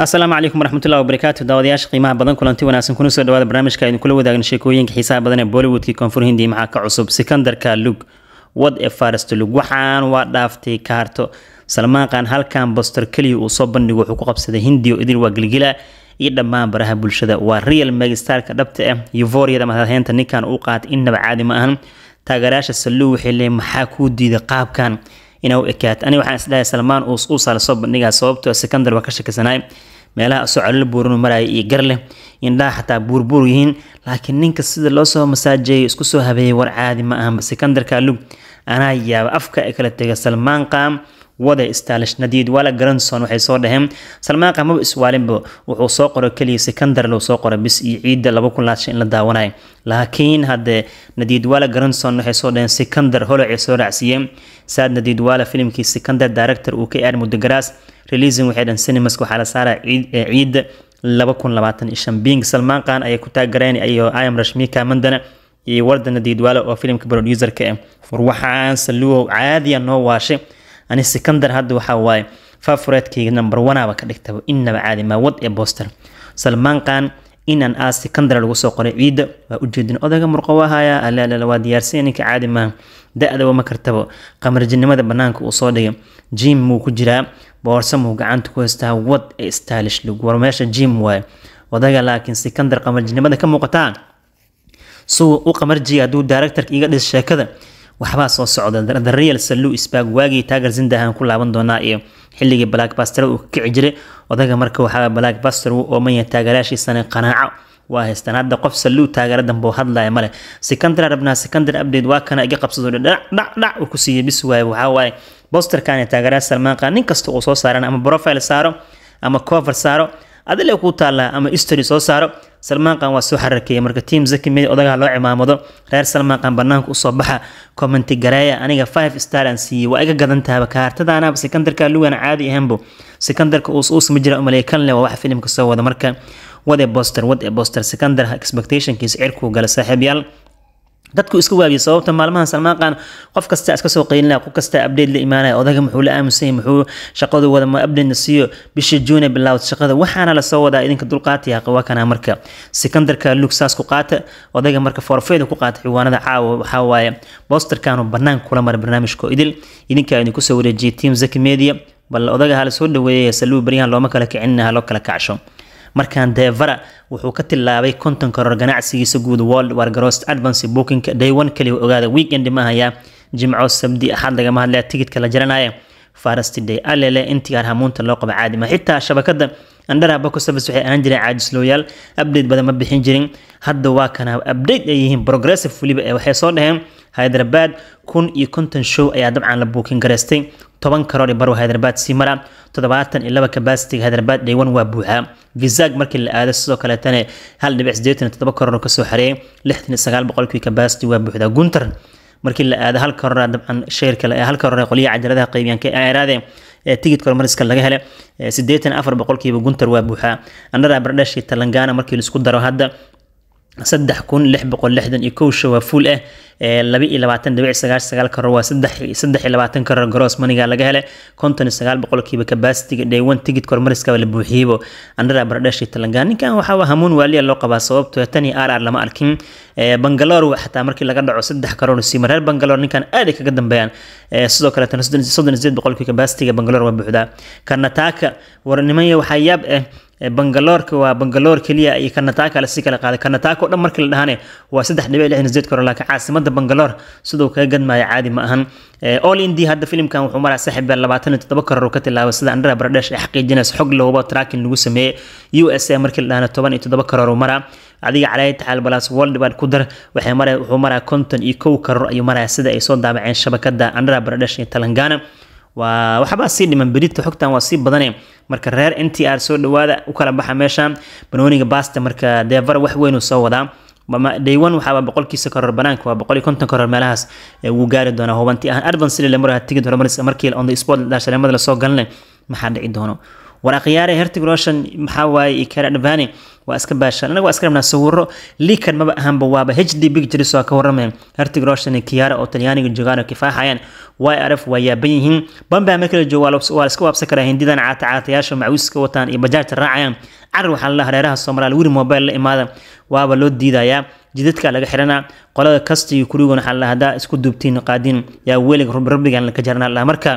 asalaamu calaykum waraxmatullahi wabarakaatu daawadayaasha qiimaha badan kulanti wanaagsan kuna soo dhawaada barnaamijka aynu kula wadaagna sheekooyinka xiisaha badan ee bollywoodkii koonfur hindiya maxaa ka cusub sekandarka lug wad ee farasta lug waxaan waa dhaaftay kaarto salmaan qaan halkan boster keliya uu soo bandhigo wuxuu ku qabsaday hindiyo idin waa gilgila iyo dhammaan baraha bulshada waa real megastarka dhabta ah yuvoriyada madadheynta ninkan uu qaatay innaba caadi ma ahan taageerayaasha saluu waxay leeyihin maxaa kuu diiday qaabkan inuu ekaat ani waxaan isdhahay salmaan uu sala ah soo bandhigaa sababtoo sekandar baa ka shakisanaay meelaha asoo colol buurinu maraya iyo gar leh indhaha xataa buurbuur yihiin laakiin ninka sida loo soo masaajeeyay isku soo habeeyey war caadi ma ahanba sekandarka lug anaa yaaba afka ay kala tega salmaan qaam wade staalish nadiid wala garanson waxay soo dhaheen salmaan qaamaba iswaalinba wuxuu soo qoro keliya sekandar lou soo qoro bis iyo ciidda laba kun laadshan in la daawanayo laakiin haddee nadiid waala garanson waxay soo dhaheen sekandar holocee soo raacsiiyeen saad nadiid waala filimkii sekandar director uu ka aad mudogaraas releasin waxay dhahen cinemas waxaa la saara ciidda eh, laba kun labaatan iyo bing salmaan qaan ayay ku taagareen iyo ayam rashmika mandana iyo warda nadiid waala oo filimka producerka ah eh. war waxaan saluuhow caadiya noo waashay ani sekondar hadda waxaa waaye fafureedkayga number oneaba ka dhigtaba inaba caadi maawad ee booster salmaan qaan inaan aa sekondar lagu soo qoray ciidda waa ujeedin odayga murqo waahaya waa diyaarsanya ninka caadi maaha da-daba ma kartaba qamarjinimada banaanka uu soo dhigay jim muu ku jiraa boorsa muu gacanta ku haystaa wad ee stylish lug war meesha jim waaye odaga laakiin sekondar qamarjinimada ka muuqataa suu u qamarjiya hadduu daaractarka iga dhis sheekada waxbaa soo socda the real salu sbag waagii taagar zindahan ku laaban doonaa iyo xilligii blackbuster uu ka jiray odaga marka waxaa blackbuster uu oomanya taagaraashiisana qanaaco waa haystaan hadda qof saluu taagaradan buu hadlaya male secondar rabnaa secondar update waa kana iga qabsado dhacdhac uu ku bis waaye waxaa waaye bosterkan ee taagaraha salmaanqa nin kasta uu soo saarana ama profile saaro ama cover saaro adale ku taallaa ama story soo saaro salmaan qan waa soo xararkeeya marka tiam zaki mid odagaa loo cimaamado reer salmaan qan banaanka usoo baxa commenti gareeya aniga five star aan siiyey waa iga gadan tahaba kaartadaanaba sekandarka lugan caadi ahaanbo sekandarka uus ma jira umaley kan le waa wax filimka soo wada marka wade boster wade boster sekandar expectationkiisa cirkuu gala saaxiibyaal dadku iska waabiyey sababta maalmahan salmaan qof kasta iska soo qaylinaya qof kasta update la imaanaya odayga muxuu la aamusan muxuu shaqadu wada ma update na siiyo bisha juune bilaawd shaqada waxaana lasoo wadaa idinka dulqaataya waa marka sekandarka lug saas ku qaata odayga marka forfeeda ku qaata ciwaanada caawa waxaa waaye boosterkaanu bannaan kula mara barnaamijka idil idinkaa idinku soo wareejiyay team zaki media bal odayga ha la soo dhaweeyey saluu baryahan looma kala kicinina ha loo kala kacsho markaan devara wuxuu ka tilaabay konton karoor ganacsigiisa guud world wargarost advance bookinka day one kaliya ogaada weekend ma jimco sabdi axad lagama hadlaya tigidka la jaranaya farastide alele intigaar hamuunta loo qaba caadi xitaa shabakada andharaha boco service waxay ahaan jireen caadislooyaal update badan ma bixin jirin hadda waa kana update ay yihiin progressive weliba ee waxay soo dhaheen hyderabad kun iyo konton show ayaa dabcan la bookin garaystay toban karoor ee barwa hyderabad simara toddobaatan iyo laba kabasitiga hyderabad dhaywan waa buuxaa visaag markii la aado sidoo kaleetana hal dhibic sideetan iyo karoor kasoo xareeyay lixdan iyo sagaal boqolkii kabasiti waa buuxdaa gunter markii la aado hal karoor dabcan shayrka hal karoor qoliyaha cajaladaha qaybiyaan ka aaraadeen tigid kormariska laga helay siddeetan afar boqolkiiba gunter waa buuxaa andhara bardhash iyo talangana markii laisku daro hadda saddex kun lix boqol lixdan iyo kow shawaa fuul ah eh, eh, laba iyo labaatan dhibic sagaal sagaal karor waa saddex saddex iyo labaatan karor gross maniga laga helay konton iyo sagaal boqolkiiba capacity day one ticket kormariskaba la buuxiyeybo andhara baradhesh iyo ninkan waxaa hamuun waaliya loo qabaa sababtoo ah tan r r lama arkin eh, bangaloor xataa markii laga dhaco saddex karor siima reer bangaloor ninkan aad kaga dambeeyaan sidoo kale tan soddon iyo sideed boqolkii capacity-ga waa buuxdaa karnataaka warnimayo waxaa yaab ah bangaloorka waa bangaloor keliya iyo kanataaka lasii kala qaaday kanataaka o dhan markii la dhahane waa saddex dhibic lixdan sideed karo laakiin caasimada bangaloor siduu kaga gadmaayo caadi ma ahan all indi hadda filimkan wuxuu maraa saaxiib labaatan iyo toddoba karar ka tilaabay sida andhara baradheesh ay xaqiijinaysa xog lowba tracking lagu sameeyey u s a markii la dhahane toban iyo toddoba karar maraa adiga calaaya taxaal balaas world ku dar waxay maraa wuxuu maraa konton iyo kow karar ayuu maraa sida ay soo daabaceen shabakada andhara baradheesh iyo talangana waa waxbaa sii dhiman berita xogtan waa sii badane marka reer n t r soo dhawaada u kala baxa meesha banooniga basta marka deevara wax weyn soo wadaa daywan waxaaba boqolkiisa koror banaanka waa boqol iyo konton koror meelahaas wuu gaari doonaa hubanti ahaan advance lile tigid hormarisa markii on the sport dhaashaleemada lasoo galanle maxaa dhici doono waraaqyaare hertig roshan maxaa ikara dhabani waa iska baashaan anaga waa iska rabnaa sawiro liikan maba ahanba waaba h d pictures waa ka warramaya hertig roshan kiyaara oo talyaaniga joogaan oo kifaaxayaan way araf waa yaaban yihiin bambaa markala joogo waa la iska waabsan karaa hindidan caatacaatayaasha macwiiska wataan iyo bajaajta raacayaan carar waxaa la hareeraha soomaaliya wiri mobile la imaada waaba loo diidayaa jidadka laga xiranaa qolada kastiiyo kurigoon waxaa la hahdaa isku duubtiin qaadiin yaa welig rabbigan ka jarnaa marka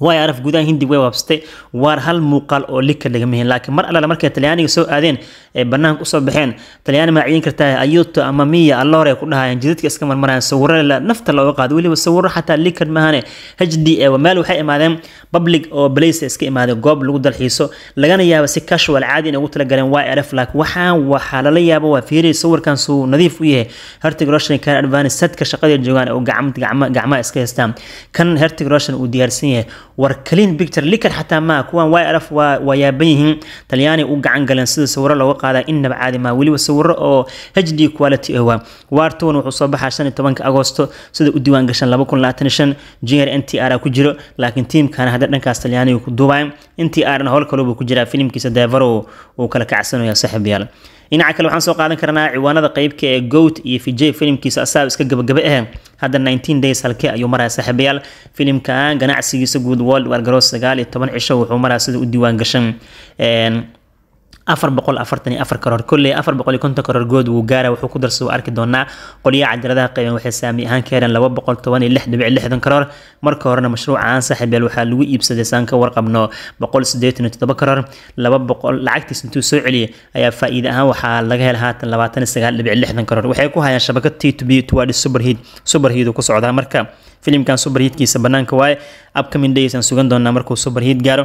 way gudaha hindi way waabsatay waar hal muuqaal oo lika lagama laakiin mar allale markay talyaaniga soo aadeen ee bannaanka usoo baxeen talyaani magaciyin kartaa ayuto ama miya allore ku dhahayeen jidadka iska marmarayaan sawirada nafta looga qaado weliba sawiro xataa likan maahane h d a meel waxay imaadeen public oo blace iska imaadeen goob lagu dalxiiso lagana yaaba si casual caadi inay ugu talagaleen y rf laakiin waxaan waxaa lala yaaba waa fiiriyay sawirkan suu nadiif u yahay hertig russian kan advance sadka shaqaday joogaan oo gacmaha iska haystaan kan hertig russian uu diyaarsan yahay war clean picture likar xataa maa kuwaan y lf waa yaaban yihiin talyaani u gacan galeen sida sawiro looga qaadaa innaba caadi maa weliba sawiro oo hd quality ahwa waartown wuxuu soo baxaa agoosto sida u diiwaan gashan jr n t r ku jiro laakiin tiimkana hadda dhankaas talyaaniga ku duubaya n t rna howl kaloobu ku jiraa filimkiisa deevaro uu kala kacsanaya saaxiibayaal dhinaca kale waxaan soo qaadan karnaa ciwaanada qeybka ee goat iyo fijay filimkiisa asaab iska gabagaba ah hadda nineteen days halke ayuu marayaa saaxiibayaal filimkan ganacsigiisa guud world wargaroos sagaal iyo toban cisho wuxuu maraa sida u diiwaan gashan afar boqol afartan iyo afar karoor kolley afar boqol iyo konton karoor good wuu gaara wuxuu ku darso wuu arki doonaa qolyaha cajaladaha qayban waxay saami ahaan ka heleen laba boqol toban iyo lix dhibic lixdan karoor marka horena mashruucaan saaxiibeel waxaa lagu iibsaday saan ka warqabno boqol siddeetan iyo toddoba karoor laba boqol lacagtiis intuu soo celiyay ayaa faa'iide ahaan waxaa laga hela haatan labaatan iyo sagaal dhibic lixdan karoor waxay ku hayaan shabakad t to b twadi superheat superheat ku socdaa marka filimkan superheatkiisa bannaanka waaye upcoming days aan sugan doonaa markuu superheat gaaro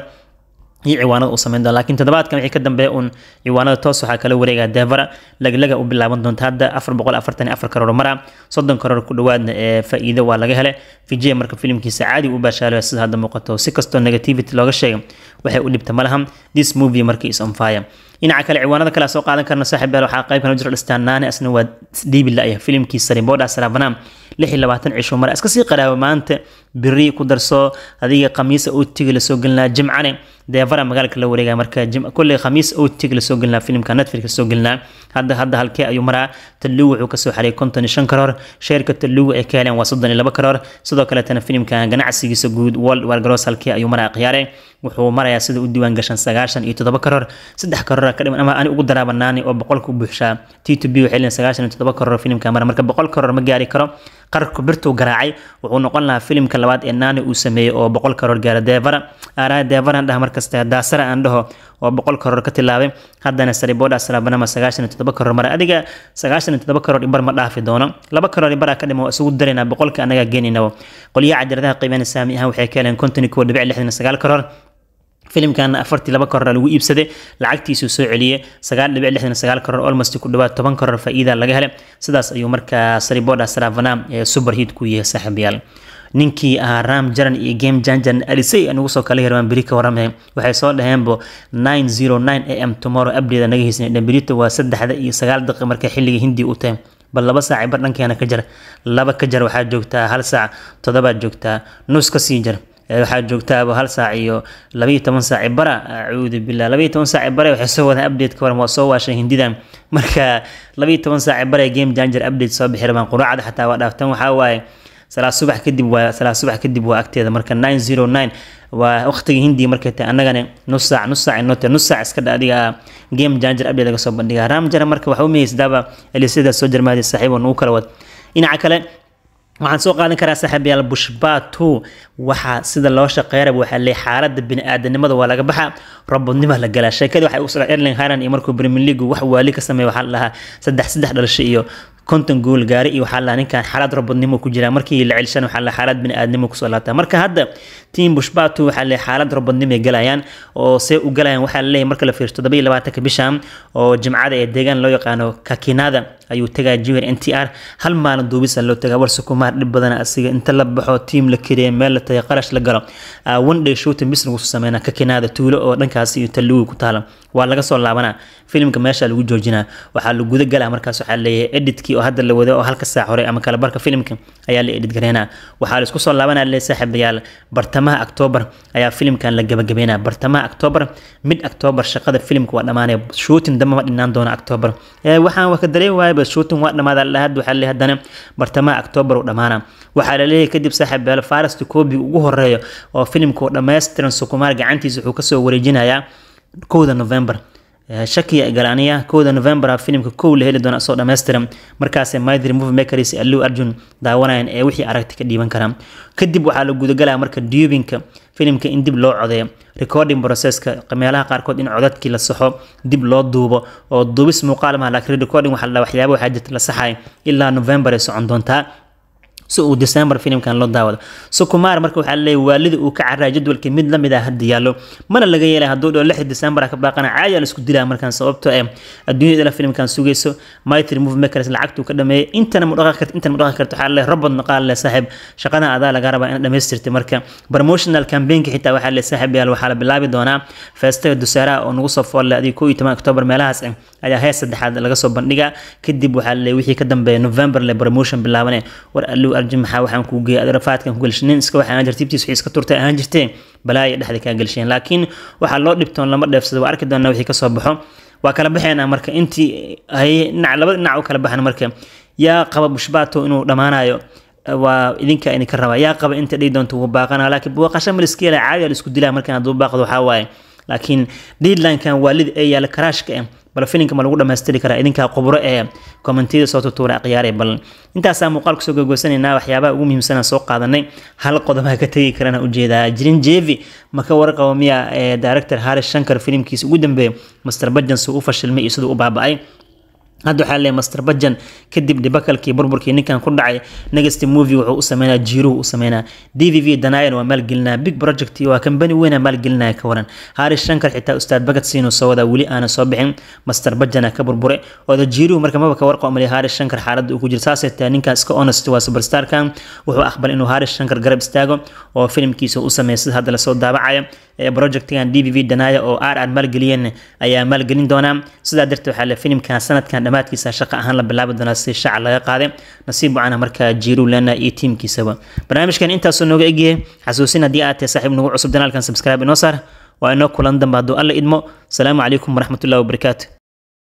iyo ciwaanada uu sameyn doona laakiin toddobaadkan wixii ka dambeeya uun ciwaanada toos waxaa kala wareegaa deevara laglaga u bilaaban doonta hadda afar boqol afartan afar karoor mara soddon karoor ku dhowaadna ee faa'iido waa laga helay vijiya marka filimkiisa caadi u baashaalaya sida hadda muuqato si kastoo negativity looga sheegay waxay u dhibta ma this movie marka is on dhinaca kale ciwaanada kale soo qaadan karna saaxiib waxaa qayb kana jira dhistaan asna waa dhiibi la-ya filimkiisa riboodha sarabanaan lix iyo labaatan cisho mara iska sii qaraaba maanta biri ku darso adiga khamiis outig lasoo gelinaa jimcane deevara ah magaalka la wareega marka kulley khamiis outig lasoo gelinaa filimka netflix lasoo gelinaa hadda hadda halkee ayuu maraa tallugu wuxuu kasoo xaray konton shan karoor sheerka tallugu ay ka heleen waa soddon iyo laba karoor sidoo kaleetana filimkan ganacsigiisa guud world wargaroos halkee ayuu maraa khiyaare wuxuu marayaa sida u diiwaan gashan sagaashan iyo toddoba karoor saddex karoora ka dhiman ama ani ugu daraa banaani oo boqolka u buuxshaa t to b waxay leeyihin sagaashan iyo toddoba karoor filimkan mara marka boqol karoor ma gaari karo qararku birtuu garaacay wuxuu noqon lahaa filimka labaad ee naani uu sameeyey oo boqol karoor gaara deevara aaraha deevaraan dhah markasta daasara aan dhaho oo boqol karoor ka tilaabay haddana sariboodha saraabanama sagaashan iyo toddoba karoor mar adiga sagaashan iyo toddoba karoor ibar ma dhaafi doono laba karoor ibar aa ah ka dhimo isugu daraynaa boqolka anagaa geeninabo qolyaha cadiradaha qiimayn saami ahaan waxay ka heleen konton iyo kuwa dhibic lixdan iyo sagaal karoor filimkana afartii laba korora lagu iibsaday lacagtiisuu soo celiyey sagaaldhibclixdansagaal koror olmost ku dhawaad toban koror faa'iida laga helay sidaas ayuu markaa sariboda saravanam ee superhid ku yahay saaxiibayaal ninkii ahaa ram jaran iyo game janjan alisey nugu soo kala hirmaan beri ka warramay waxay soo dhaheenbo nine zero nine a m tomorrow abdeda naga hiisnay dhamberito waa saddexda iyo sagaal daqiiq marka xilliga hindiya u tahay bal laba saac bar ka jar laba ka jar waxaa joogtaa hal saac toddobaad joogtaa nus ka sii jar waxaa joogtaaba hal saac iyo labaiyo toban saaci bara acuudu billah labaiyo toban saaci bare waxay soo wadaan update waran waa soo waashan hindidan marka labaiyo toban saaci bare game janger update soo bixi rabaan quraacda xataa waa dhaaftan waxaa waaye salaad subax kadib waa salaad subax kadib waa agteeda marka nine zero nine waa waqtiga hindiga markay tahay annagana nus saac nus saac inoo tahay nus saac iska adiga game janger update laga soo bandhigaa ramjara marka waxa u elisada soo jarmaadi saaxiib oo nagu kala wad dhinaca kale waxaan soo qaadan karaa saaxiibayaal bushbatu waxaa sida loo shaqeeya waxaa leey xaaladda biniaadanimada waa laga baxa robodnima la galaa sheekada waxay u erling haaland iyo markuu premier league wax waali ka sameeya waxaa la saddex saddex dhalasho iyo konton gool gaari iyo waxaa la ninkan xaalad robodnimo ku jira markii la celshan waxaa la xaalad biniaadanimo kusoo laabtaa marka hadda tiim bushbatu waxaa leey xaalad robodnimay galayaan oo see u galayaan waxaa la marka la fiirsto todoba iyo labaatanka bishan oo jimcada ee deegaan loo yaqaano kakinada ayuu tagaa jawir n t r hal maalin duubisa loo tagaa warse kumaar dhib badan asiga inta la baxo tiim la kariya meel la taga qarash la galo wandhay ah, shootin bis lagu sameynaa kakinaada tuulo oo dhankaasi iyo talluwi ku taala waa laga soo laabanaa filimka meesha lagu joojinaa waxaa la galaa markaas waxaa leeyahay edhitkii oo hadda la wada oo halka saac hore ama kala barka filimka ayaa la edhit gareynaa waxaa la soo laabanaa le saaxiibayaal bartamaha octoobar ayaa filimkan la gabagabeynaa bartamaha octoobar mid octoobar shaqada filimka waa dhammaanaya shootin dambe ma dhinaan doona octoobar eh, waxaan waa dareemi waaya sanadba shooting waa dhamaada lahad waxaa le haddana bartamaha octoobar u dhammaana waxaa la kadib kadib saaxiibeele farasta koobiga ugu horeeyo oo filimka oo dhammaystiran sukumaar gacantiisa wuxuu kasoo wareejinayaa kowda november Eh, shakiya galaaniya kowda novembar ah filimka kow la heli doona soo dhammaystira markaasee mythr movie makers aliw arjun daawanayaan ee wixii aragti ka dhiiban karaa kadib waxaa la gudagalaya marka dubinka filimka in dib loo codeeyo recording processka meelaha qaarkood in codadkii la saxo dib loo duubo oo duubis muuqaal maha ah, laakiin recording waxaa la waxyaaba waxaa jirta la saxay ilaa novembar ay socon doontaa si uu december filimkan loo daawado sukumaar marka waxaa leeyahy waalida uu ka caraa jadwalka mid lamid ah hadda yaallo mana laga yeelay hadduu dhoo lix december ka baaqana caadi aan isku dilaa markaan sababto ee ah, adduunyada ilaa filimkan sugayso mytri move makers lacagtuu ka dhameeyay intana mudhaqi karta intana mudhaqi karta waxaa leeyahy robot naqaal leh saaxiib shaqadan adaa laga rabaa inaad dhamaystirtay marka promotional campaignka xitaa waxaa leeyahy saaxiib yaal waxaa la bilaabi doonaa feestaga dusaaraha oo nagu soo fool leh koo iyo toban octoobar meelahaas ayaa hees saddexaad laga soo bandhigaa kadib waxaa le wixii ka dambeeya november le promotion bilaabane war allow arji maxaa waxaan kuu geeyay adrafaadkan ku gelshinin iska waxaan aan jartiibtiis iska turtay aan jirtee balaayo dhexda kaa gelshiyeen laakiin waxaa loo dhibtoon lama dheefsado waa arki doonaa wixii ka soo baxo waa kala baxeynaa ah marka intii ay dhinac labada dhinac u kala baxan marka yaa qaba bushbaato inuu dhammaanayo waa idinka ini ka rabaa yaa qaba inta dhihi doonto wuu baaqanaa laakiin buuqasho maliskeela caadi la isku dilaa markaan hadduu baaqdo waxaa waaye laakiin deadline waa lid ee yaala karaashka eh bal filinka ma lagu dhamaystiri karaa idinkaa qubro ee kommentiyada soo tutuura akhyaare bal intaasaa muuqaal kusoo gogoysanaynaa waxyaabaha ugu muhiimsanaan soo qaadanay hal qodobaa ka tegi karana ujeedaa jirin jevi maka ka warqaba miya director haris shankar filimkiisa ugu dambeeyey master bajans uu u fashilmay iyo siduu u baaba hadda waxaa leeyahay master bajan kadib dhibakalkii burburkii ninkan ku dhacay next movie wuxuu u sameynaa jiiruhu u sameynaa d v v danayan waa maalgelinaa big project waa kambani weyna maalgelinaya ka waran haarish shankar xitaa ustaad bagad siinuu weli aana soo bixin master bajana ka burbure ooda jiiruhu marka maba ka warqo amaliya haarish shankar xaaladda uu ku jira saasay tahay ninkan iska honest waa superstarkan wuxuu aqbal inuu haarish shankar garab istaago oo filimkiisa u sameeya sida hadda lasoo daabacaya projectkan d v v danaya oo aar aad maalgeliyeen ayaa maalgelin doonaa sidaa darteed waxaa le filimkan sanadkan dhamaadkiisa shaqa ahaan la bilaabi doonaa si shaca laga qaaday nasiib wacan markaa jiirulana iyo tiimkiisaba barnaamijkan intaasoo nooga egyahay xasuusin haddii aad tahay saaxiib nagu cusub danaalkan subscribe inoo saar waa inoo kulan damba hadduu alla idmo asalaamu calaykum waraxmatullahi wabarakaatu